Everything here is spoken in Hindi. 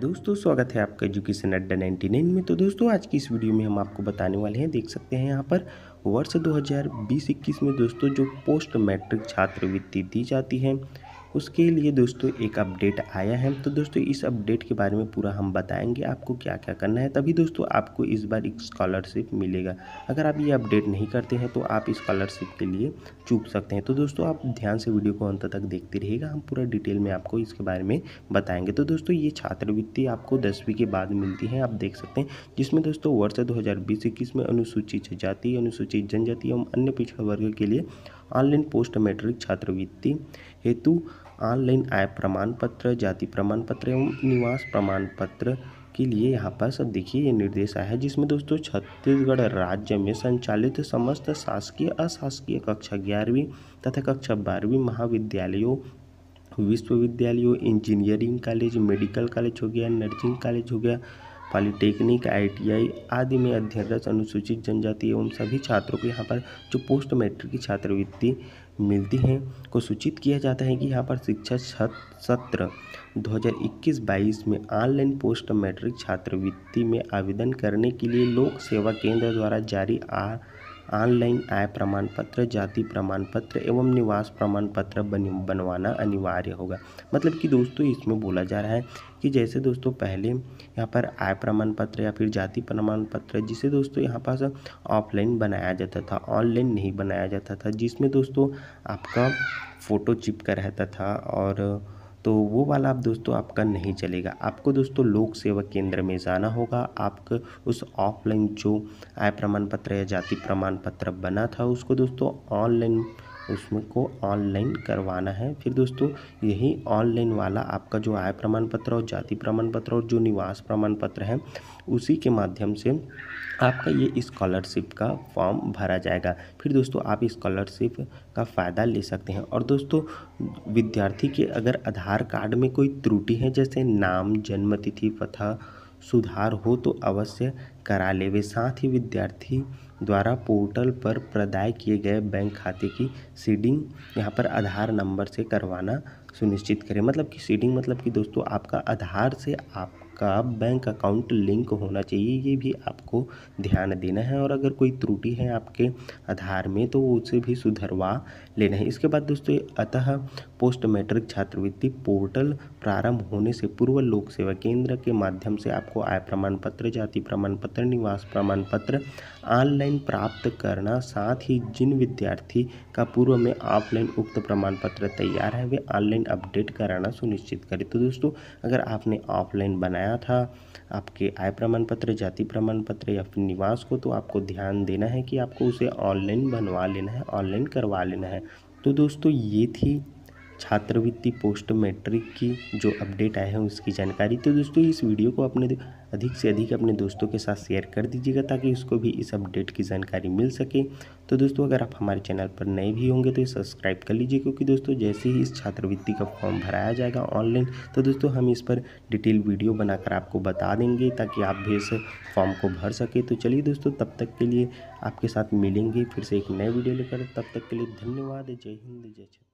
दोस्तों स्वागत है आपका एजुकेशन अड्डा नाइन्टी नाइन में तो दोस्तों आज की इस वीडियो में हम आपको बताने वाले हैं देख सकते हैं यहाँ पर वर्ष 2020-21 में दोस्तों जो पोस्ट मैट्रिक छात्रवृत्ति दी जाती है उसके लिए दोस्तों एक अपडेट आया है तो दोस्तों इस अपडेट के बारे में पूरा हम बताएंगे आपको क्या क्या करना है तभी दोस्तों आपको इस बार एक स्कॉलरशिप मिलेगा अगर आप ये अपडेट नहीं करते हैं तो आप स्कॉलरशिप के लिए चूक सकते हैं तो दोस्तों आप ध्यान से वीडियो को अंत तक देखते रहेगा हम पूरा डिटेल में आपको इसके बारे में बताएंगे तो दोस्तों ये छात्रवृत्ति आपको दसवीं के बाद मिलती है आप देख सकते हैं जिसमें दोस्तों वर्ष दो हज़ार में अनुसूचित जाति अनुसूचित जनजाति एवं अन्य पिछड़ा वर्ग के लिए ऑनलाइन पोस्ट मैट्रिक छात्रवृत्ति हेतु ऑनलाइन आय प्रमाण पत्र जाति प्रमाण पत्र एवं निवास प्रमाण पत्र के लिए यहाँ पर सब देखिए ये निर्देश आया है जिसमें दोस्तों छत्तीसगढ़ राज्य में संचालित समस्त शासकीय अशासकीय कक्षा ग्यारहवीं तथा कक्षा बारहवीं महाविद्यालयों विश्वविद्यालयों इंजीनियरिंग कॉलेज मेडिकल कॉलेज हो गया नर्सिंग कॉलेज हो गया पॉलिटेक्निक आईटीआई आदि में अध्ययनरत अनुसूचित जनजाति एवं सभी छात्रों को यहाँ पर जो पोस्ट मैट्रिक की छात्रवृत्ति मिलती है को सूचित किया जाता है कि यहाँ पर शिक्षा सत्र 2021-22 में ऑनलाइन पोस्ट मैट्रिक छात्रवृत्ति में आवेदन करने के लिए लोक सेवा केंद्र द्वारा जारी आ ऑनलाइन आय प्रमाण पत्र जाति प्रमाण पत्र एवं निवास प्रमाण पत्र बनवाना अनिवार्य होगा मतलब कि दोस्तों इसमें बोला जा रहा है कि जैसे दोस्तों पहले यहाँ पर आय प्रमाण पत्र या फिर जाति प्रमाण पत्र जिसे दोस्तों यहाँ पास ऑफलाइन बनाया जाता था ऑनलाइन नहीं बनाया जाता था जिसमें दोस्तों आपका फ़ोटो चिपका रहता था और तो वो वाला आप दोस्तों आपका नहीं चलेगा आपको दोस्तों लोक सेवा केंद्र में जाना होगा आपको उस ऑफलाइन जो आय प्रमाण पत्र या जाति प्रमाण पत्र बना था उसको दोस्तों ऑनलाइन उसमें को ऑनलाइन करवाना है फिर दोस्तों यही ऑनलाइन वाला आपका जो आय प्रमाण पत्र और जाति प्रमाण पत्र और जो निवास प्रमाण पत्र है उसी के माध्यम से आपका ये स्कॉलरशिप का फॉर्म भरा जाएगा फिर दोस्तों आप स्कॉलरशिप का फ़ायदा ले सकते हैं और दोस्तों विद्यार्थी के अगर आधार कार्ड में कोई त्रुटि है जैसे नाम जन्मतिथि पता सुधार हो तो अवश्य करा लेवे साथ ही विद्यार्थी द्वारा पोर्टल पर प्रदाय किए गए बैंक खाते की सीडिंग यहाँ पर आधार नंबर से करवाना सुनिश्चित करें मतलब कि सीडिंग मतलब कि दोस्तों आपका आधार से आप का बैंक अकाउंट लिंक होना चाहिए ये भी आपको ध्यान देना है और अगर कोई त्रुटि है आपके आधार में तो उसे भी सुधरवा लेना है इसके बाद दोस्तों अतः पोस्ट मैट्रिक छात्रवृत्ति पोर्टल प्रारंभ होने से पूर्व लोक सेवा केंद्र के माध्यम से आपको आय प्रमाण पत्र जाति प्रमाण पत्र निवास प्रमाण पत्र ऑनलाइन प्राप्त करना साथ ही जिन विद्यार्थी का पूर्व में ऑफलाइन उक्त प्रमाण पत्र तैयार है वे ऑनलाइन अपडेट कराना सुनिश्चित करें तो दोस्तों अगर आपने ऑफलाइन बनाया बनाया था आपके आय प्रमाण पत्र जाति प्रमाण पत्र या फिर निवास को तो आपको ध्यान देना है कि आपको उसे ऑनलाइन बनवा लेना है ऑनलाइन करवा लेना है तो दोस्तों ये थी छात्रवृत्ति पोस्ट मैट्रिक की जो अपडेट आए हैं उसकी जानकारी तो दोस्तों इस वीडियो को अपने अधिक से अधिक अपने दोस्तों के साथ शेयर कर दीजिएगा ताकि उसको भी इस अपडेट की जानकारी मिल सके तो दोस्तों अगर आप हमारे चैनल पर नए भी होंगे तो सब्सक्राइब कर लीजिए क्योंकि दोस्तों जैसे ही इस छात्रवृत्ति का फॉर्म भराया जाएगा ऑनलाइन तो दोस्तों हम इस पर डिटेल वीडियो बनाकर आपको बता देंगे ताकि आप भी इस फॉर्म को भर सके तो चलिए दोस्तों तब तक के लिए आपके साथ मिलेंगे फिर से एक नए वीडियो लेकर तब तक के लिए धन्यवाद जय हिंद जय छत्तीसगढ़